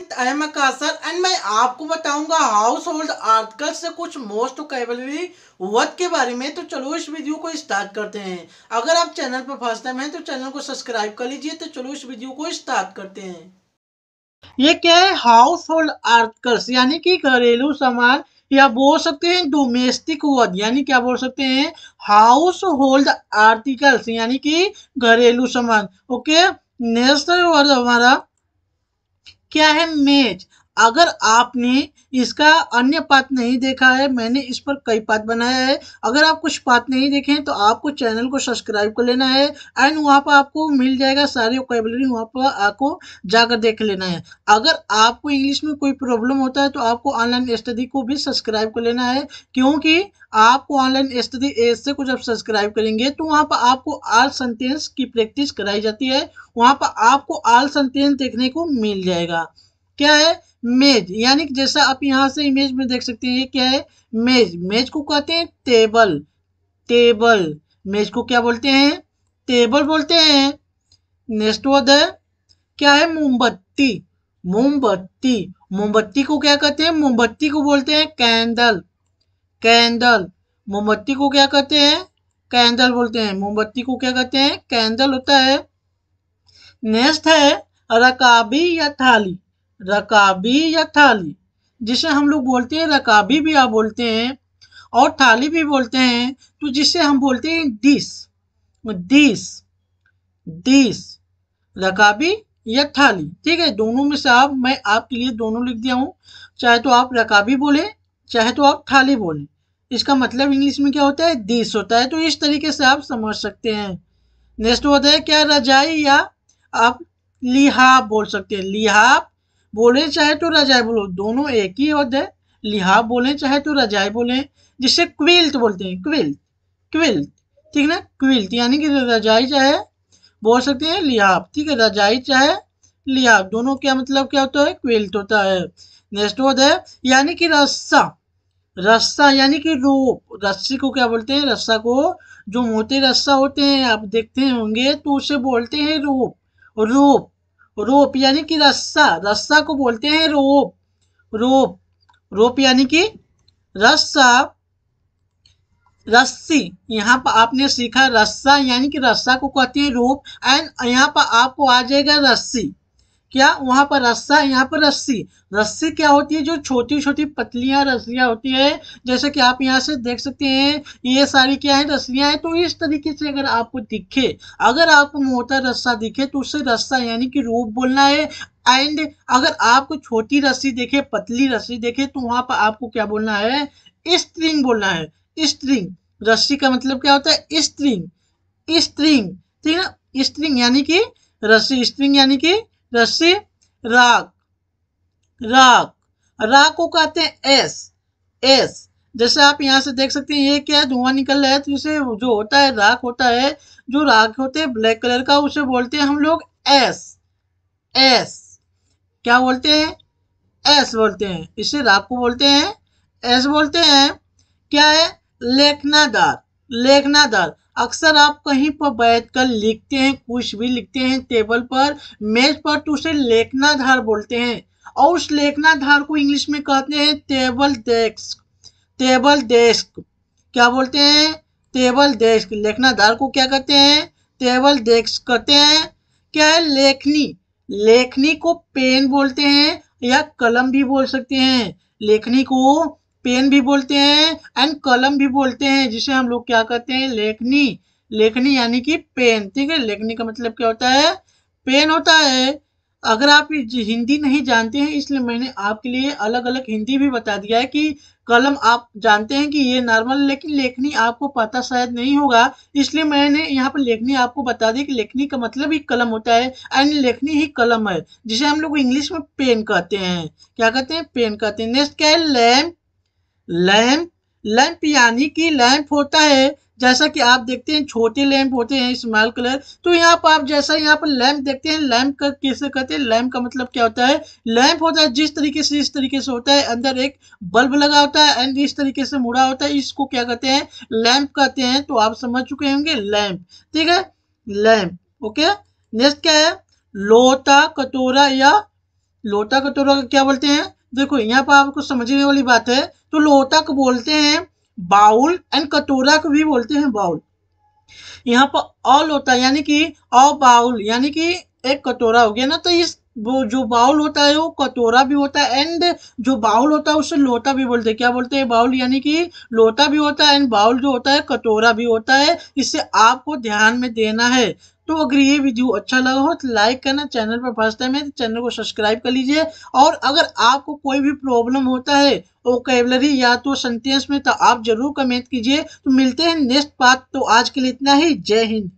and मैं आपको बताऊंगा हाउस होल्ड आर्टिकल से कुछ मोस्ट कैबलरी वर्ड के बारे में तो चलो इस वीडियो को स्टार्ट करते हैं अगर आप चैनल पर फर्स्ट टाइम हैं तो चैनल को सब्सक्राइब कर लीजिए तो चलो इस वीडियो को स्टार्ट करते हैं ये क्या है हाउस होल्ड आर्टिकल्स यानी कि घरेलू सामान या बोल सकते हैं डोमेस्टिक वर्ड यानी क्या बोल सकते हैं हाउस होल्ड आर्टिकल्स यानी कि घरेलू सामान ओके नेक्स्ट वर्ड हमारा क्या है मेज अगर आपने इसका अन्य पात नहीं देखा है मैंने इस पर कई पात बनाया है अगर आप कुछ पात नहीं देखे हैं तो आपको चैनल को सब्सक्राइब कर लेना है एंड वहाँ पर आपको मिल जाएगा सारी वोकेबलरी वहाँ पर आपको जाकर देख लेना है अगर आपको इंग्लिश में कोई प्रॉब्लम होता है तो आपको ऑनलाइन स्टडी को भी सब्सक्राइब कर लेना है क्योंकि आपको ऑनलाइन स्टडी एज से कुछ आप सब्सक्राइब करेंगे तो वहाँ पर आपको आल सेंटेंस की प्रैक्टिस कराई जाती है वहाँ पर आपको आल सेंटेंस देखने को मिल जाएगा क्या है मेज यानी कि जैसा आप यहाँ से इमेज में देख सकते हैं ये क्या है मेज मेज को कहते हैं टेबल टेबल मेज को क्या बोलते हैं टेबल बोलते हैं नेक्स्ट वर्ड है क्या है मोमबत्ती मोमबत्ती मोमबत्ती को क्या कहते हैं मोमबत्ती को बोलते हैं कैंडल कैंडल मोमबत्ती को क्या कहते हैं कैंडल बोलते हैं मोमबत्ती को क्या कहते हैं कैंडल होता है नेक्स्ट है रकाबी या थाली रकाबी या थाली जिसे हम लोग बोलते हैं रकाबी भी आप बोलते हैं और थाली भी बोलते हैं तो जिसे हम बोलते हैं डिस डिस डिस रकाबी या थाली ठीक है दोनों में से आप मैं आपके लिए दोनों लिख दिया हूँ चाहे तो आप रकाबी बोले चाहे तो आप थाली बोले इसका मतलब इंग्लिश में क्या होता है दिस होता है तो इस तरीके से आप समझ सकते हैं नेक्स्ट होता है क्या रजाई या आप लिहाब बोल सकते हैं लिहाब बोले चाहे तो रजाई बोलो दोनों एक ही होते हैं लिहाब बोले चाहे तो रजाई बोले जिसे क्विल्ट बोलते हैं क्विल्ट क्विल्ट ठीक है ना क्विल्ट यानी कि रजाई चाहे बोल सकते हैं लिहाब ठीक है रजाई चाहे लिहाब दोनों क्या मतलब क्या होता है क्विल्ट होता है नेक्स्ट होता है यानी कि रस्सा रस्सा यानी कि रोप रस्सी को क्या बोलते हैं रस्सा को जो मोटे रस्सा होते हैं आप देखते होंगे तो उसे बोलते हैं रोप रोप रोप यानी कि रस्सा रस्सा को बोलते हैं रोप रोप रोप यानी कि रस्सा रस्सी यहाँ पर आपने सीखा रस्सा यानी कि रस्सा को कहते हैं रोप एंड यहाँ पर आपको आ जाएगा रस्सी क्या वहां पर रस्सा है यहाँ पर रस्सी रस्सी क्या होती है जो छोटी छोटी पतलियां रस्सियां होती है जैसे कि आप यहाँ से देख सकते हैं ये सारी क्या है रस्सियां हैं तो इस तरीके से अगर आपको दिखे अगर आपको मोटा रस्सा दिखे तो उससे रस्सा यानी कि रूप बोलना है एंड अगर आपको छोटी रस्सी देखे पतली रस्सी देखे तो वहां पर आपको क्या बोलना है स्ट्रिंग बोलना है स्ट्रिंग रस्सी का मतलब क्या होता है स्ट्रिंग स्ट्रिंग ठीक है ना स्ट्रिंग यानी कि रस्सी स्ट्रिंग यानी कि र राग राग राग को कहते हैं एस एस जैसे आप यहाँ से देख सकते हैं ये क्या है धुआं निकल रहा है तो इसे जो होता है राख होता है जो राख होते हैं ब्लैक कलर का उसे बोलते हैं हम लोग एस एस क्या बोलते हैं एस बोलते हैं इसे राख को बोलते हैं एस बोलते हैं क्या है लेखनादार लेखनादार अक्सर आप कहीं पर बैठ कर लिखते हैं कुछ भी लिखते हैं टेबल पर मेज पर तो उसे लेखनाधार बोलते हैं और उस लेखनाधार को इंग्लिश में कहते हैं टेबल डेस्क टेबल डेस्क क्या बोलते हैं टेबल डेस्क लेखनाधार को क्या कहते हैं टेबल डेस्क कहते हैं क्या है लेखनी लेखनी को पेन बोलते हैं या कलम भी बोल सकते हैं लेखनी को पेन भी बोलते हैं एंड कलम भी बोलते हैं जिसे हम लोग क्या कहते हैं लेखनी लेखनी यानी कि पेन ठीक है लेखनी का मतलब क्या होता है पेन होता है अगर आप हिंदी नहीं जानते हैं इसलिए मैंने आपके लिए अलग अलग हिंदी भी बता दिया है कि कलम आप जानते हैं कि ये नॉर्मल लेकिन लेखनी आपको पता शायद नहीं होगा इसलिए मैंने यहाँ पर लेखनी आपको बता दी कि लेखनी का मतलब ही कलम होता है एंड लेखनी ही कलम है जिसे हम लोग इंग्लिश में पेन कहते हैं क्या कहते हैं पेन कहते हैं नेक्स्ट क्या है लैम्प लैम्प लैंप यानी कि लैंप होता है जैसा कि आप देखते हैं छोटे लैंप होते हैं स्मॉल कलर तो यहाँ पर आप जैसा यहाँ पर लैंप देखते हैं लैंप का कैसे कहते हैं लैंप का मतलब क्या होता है लैंप होता है जिस तरीके से इस तरीके से होता है अंदर एक बल्ब लगा होता है एंड इस तरीके से मुड़ा होता है इसको क्या कहते हैं लैंप कहते हैं तो आप समझ चुके होंगे लैंप ठीक है लैंप ओके नेक्स्ट क्या है लोटा कटोरा या लोटा कटोरा क्या बोलते हैं देखो यहाँ पर आपको समझने वाली बात है तो लोटा को बोलते हैं बाउल एंड कटोरा को भी बोलते हैं बाउल यहाँ पर ऑल होता है यानी कि अ बाउल यानी कि एक कटोरा हो गया ना तो इस वो जो बाउल होता है वो कटोरा भी होता है एंड जो बाउल होता है उसे लोटा भी बोलते हैं क्या बोलते हैं बाउल यानी कि लोटा भी होता है एंड बाउल जो होता है कटोरा भी होता है इसे आपको ध्यान में देना है तो अगर ये वीडियो अच्छा लगा हो तो लाइक करना चैनल पर फर्स्ट टाइम है तो चैनल को सब्सक्राइब कर लीजिए और अगर आपको कोई भी प्रॉब्लम होता है ओकेबलरी या तो सेंटेंस में तो आप जरूर कमेंट कीजिए तो मिलते हैं नेक्स्ट बात तो आज के लिए इतना ही जय हिंद